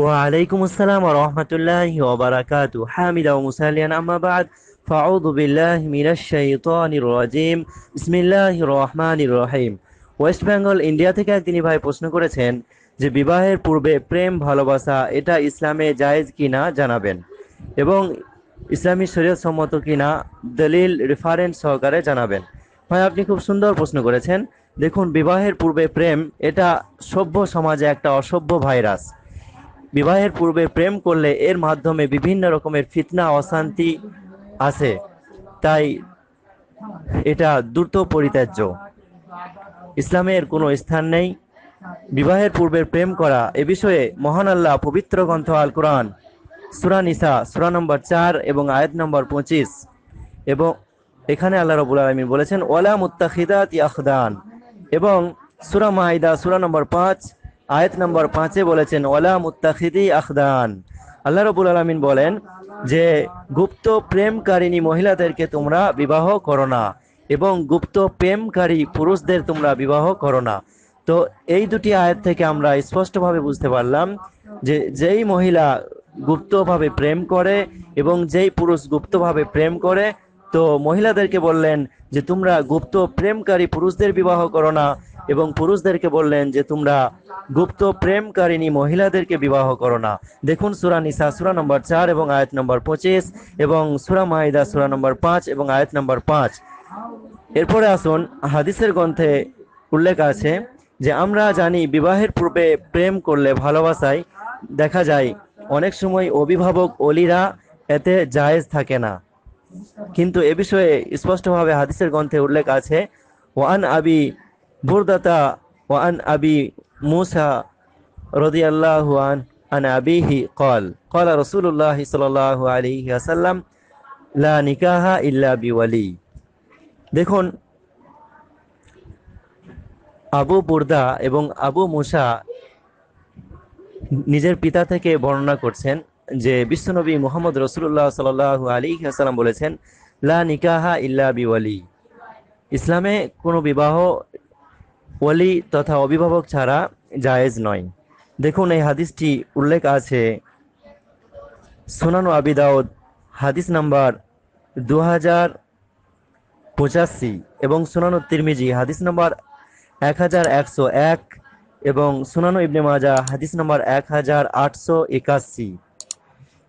ওয়ালাইকুম আসসালাম রহমতুল্লাহি ওবরাকাতু হামিদা মুসালিয়ান আম্মা বাদ ফাউযু বিল্লাহি মিনাশ শাইতানির রাজিম বিসমিল্লাহির রহমানির রহিম ওয়েস্ট বেঙ্গল ইন্ডিয়া থেকে এক তিনি ভাই প্রশ্ন করেছেন যে বিবাহের পূর্বে প্রেম ভালোবাসা এটা ইসলামে জায়েজ না জানাবেন এবং ইসলামী শরীয়ত সম্মত কিনা দলিল রেফারেন্স সহকারে জানাবেন ভাই আপনি খুব সুন্দর প্রশ্ন করেছেন দেখুন বিবাহের পূর্বে প্রেম এটা সভ্য সমাজে একটা অসভ্য ভাইরাস বিবাহের পূর্বে প্রেম করলে এর মাধ্যমে বিভিন্ন রকমের ফিতনা অশান্তি আছে তাই এটা দ্রুত পরিত্যাজ্য ইসলামের কোনো স্থান নেই বিবাহের পূর্বে প্রেম করা এ বিষয়ে মহান আল্লাহ পবিত্র গ্রন্থ আল কোরআন সুরা নিসা সুরা নম্বর চার এবং আয়াত নম্বর পঁচিশ এবং এখানে আল্লাহ রবুল আলমিন বলেছেন ওলা মুত্তাখিদাত ইয়াখদান এবং সুরা মাহিদা সুরা নম্বর পাঁচ আয়াত নম্বর পাঁচে বলেছেন ওলা মুত্তাখিদি আখদান আল্লাহ রবুল আলমিন বলেন যে গুপ্ত প্রেমকারিণী মহিলাদেরকে তোমরা বিবাহ করো না এবং গুপ্ত প্রেমকারী পুরুষদের তোমরা বিবাহ করো না তো এই দুটি আয়াত থেকে আমরা স্পষ্টভাবে বুঝতে পারলাম যে যেই মহিলা গুপ্তভাবে প্রেম করে এবং যেই পুরুষ গুপ্তভাবে প্রেম করে তো মহিলাদেরকে বললেন যে তোমরা গুপ্ত প্রেমকারী পুরুষদের বিবাহ করো না এবং পুরুষদেরকে বললেন যে তোমরা গুপ্ত প্রেমকারিণী মহিলাদেরকে বিবাহ করো না দেখুন সুরা নিসা সুরা নম্বর চার এবং আয়াত নম্বর পঁচিশ এবং সুরা মাহিদা সুরা নম্বর পাঁচ এবং আয়াত নম্বর পাঁচ এরপরে আসুন হাদিসের গ্রন্থে উল্লেখ আছে যে আমরা জানি বিবাহের পূর্বে প্রেম করলে ভালোবাসায় দেখা যায় অনেক সময় অভিভাবক অলিরা এতে জায়েজ থাকে না কিন্তু এ বিষয়ে স্পষ্টভাবে হাদিসের গ্রন্থে উল্লেখ আছে ওয়ান আবি বুরদাতা ওয়ান আবি মুসা রদিয়াল্লাহ আন আন আবিহি কল কল রসুল্লাহ সাল্লাহ আলহি আসাল্লাম লা ইল্লা বিওয়ালি দেখুন আবু বুর্দা এবং আবু মুসা নিজের পিতা থেকে বর্ণনা করছেন যে বিশ্বনবী মোহাম্মদ রসুল্লাহ সাল আলী আসালাম বলেছেন লা নিকাহা ইল্লা বিওয়ালি ইসলামে কোনো বিবাহ ওয়ালি তথা অভিভাবক ছাড়া জায়েজ নয় দেখুন এই হাদিসটি উল্লেখ আছে সোনানু আবিদাউদ হাদিস নাম্বার দু হাজার পঁচাশি এবং সোনানু তিরমিজি হাদিস নাম্বার এক হাজার একশো এক এবং সোনানু ইবনে মাজা হাদিস নাম্বার এক হাজার আটশো একাশি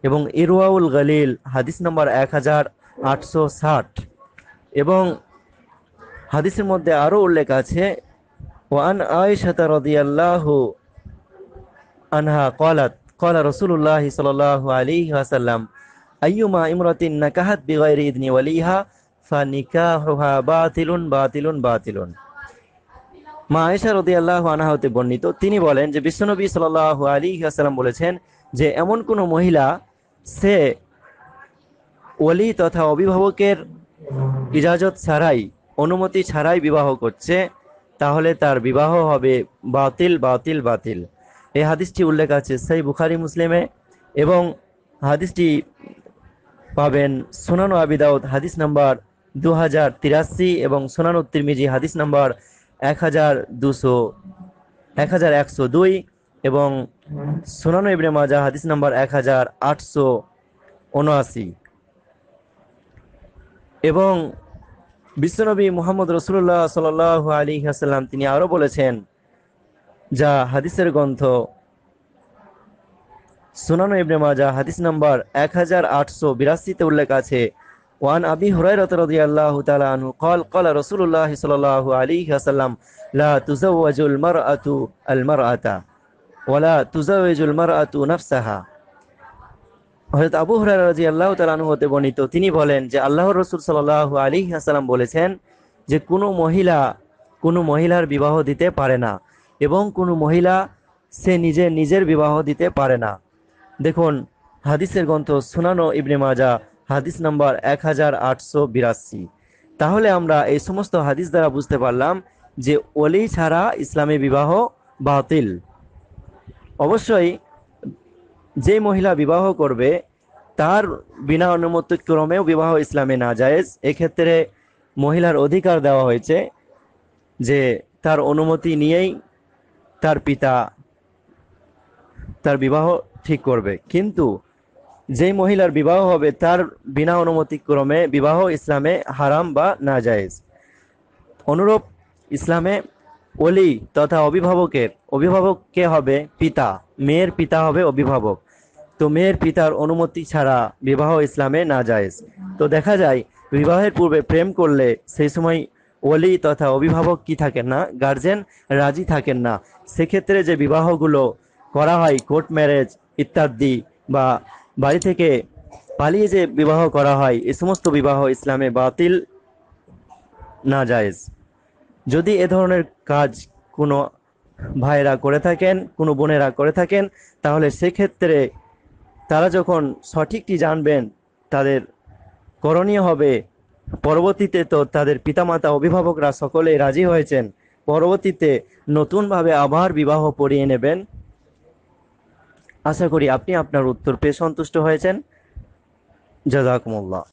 এবং ইরুয়াউল গালিল হাদিস নাম্বার এক হাজার আটশো ষাট এবং হাদিসের মধ্যে আরও উল্লেখ আছে وعن عائشة رضي الله عنها قالت قال رسول الله صلى الله عليه وسلم أيما امرأة نكحت بغير إذن وليها فنكاحها باطل باطل باطل মা আয়েশা রদিয়াল্লাহ আনহা হতে বর্ণিত তিনি বলেন যে বিশ্বনবী সাল আলী আসালাম বলেছেন যে এমন কোন মহিলা সে ওলি তথা অভিভাবকের ইজাজত ছাড়াই অনুমতি ছাড়াই বিবাহ করছে তাহলে তার বিবাহ হবে বাতিল বাতিল বাতিল এই হাদিসটি উল্লেখ আছে সেই বুখারি মুসলিমে এবং হাদিসটি পাবেন সোনানো আবিদাউদ হাদিস নাম্বার দু হাজার তিরাশি এবং সোনানো তিরমিজি হাদিস নাম্বার এক হাজার দুশো এক হাজার একশো দুই এবং সোনানো ইবনে মাজা হাদিস নাম্বার এক হাজার আটশো উনআশি এবং বিশ্বনবী মোহাম্মদ রসুল্লাহ সাল আলী হাসাল্লাম তিনি আরো বলেছেন যা হাদিসের গ্রন্থ সুনানো ইবনে মাজা হাদিস নাম্বার এক হাজার আটশো বিরাশিতে উল্লেখ আছে ওয়ান আবি আল্লাহ রাদিয়াল্লাহু তাআলা আনহু قال قال رسول الله صلى الله عليه وسلم لا تزوج المرأة ওয়ালা ولا تزوج المرأة نفسها হজরত আবু হরাজি আল্লাহ তালানু হতে বর্ণিত তিনি বলেন যে আল্লাহ রসুল সাল আলী হাসালাম বলেছেন যে কোনো মহিলা কোনো মহিলার বিবাহ দিতে পারে না এবং কোনো মহিলা সে নিজে নিজের বিবাহ দিতে পারে না দেখুন হাদিসের গ্রন্থ সুনানো ইবনে মাজা হাদিস নাম্বার এক হাজার আটশো বিরাশি তাহলে আমরা এই সমস্ত হাদিস দ্বারা বুঝতে পারলাম যে অলি ছাড়া ইসলামী বিবাহ বাতিল অবশ্যই যে মহিলা বিবাহ করবে তার বিনা ক্রমেও বিবাহ ইসলামে না জায়েজ এক্ষেত্রে মহিলার অধিকার দেওয়া হয়েছে যে তার অনুমতি নিয়েই তার পিতা তার বিবাহ ঠিক করবে কিন্তু যেই মহিলার বিবাহ হবে তার বিনা অনুমতি ক্রমে বিবাহ ইসলামে হারাম বা না জায়েজ অনুরূপ ইসলামে ওলি তথা অভিভাবকের অভিভাবক কে হবে পিতা মেয়ের পিতা হবে অভিভাবক তো মেয়ের পিতার অনুমতি ছাড়া বিবাহ ইসলামে না যায় তো দেখা যায় বিবাহের পূর্বে প্রেম করলে সেই সময় ওলি তথা অভিভাবক কি থাকেন না গার্জেন রাজি থাকেন না সেক্ষেত্রে যে বিবাহগুলো করা হয় কোর্ট ম্যারেজ ইত্যাদি বা বাড়ি থেকে পালিয়ে যে বিবাহ করা হয় এ সমস্ত বিবাহ ইসলামে বাতিল না যায় যদি এ ধরনের কাজ কোনো ভাইয়েরা করে থাকেন কোনো বোনেরা করে থাকেন তাহলে সেক্ষেত্রে তারা যখন সঠিকটি জানবেন তাদের করণীয় হবে পরবর্তীতে তো তাদের পিতামাতা অভিভাবকরা সকলে রাজি হয়েছেন পরবর্তীতে নতুনভাবে আবার বিবাহ পড়িয়ে নেবেন আশা করি আপনি আপনার উত্তর পেয়ে সন্তুষ্ট হয়েছেন জাজাকুমুল্লাহ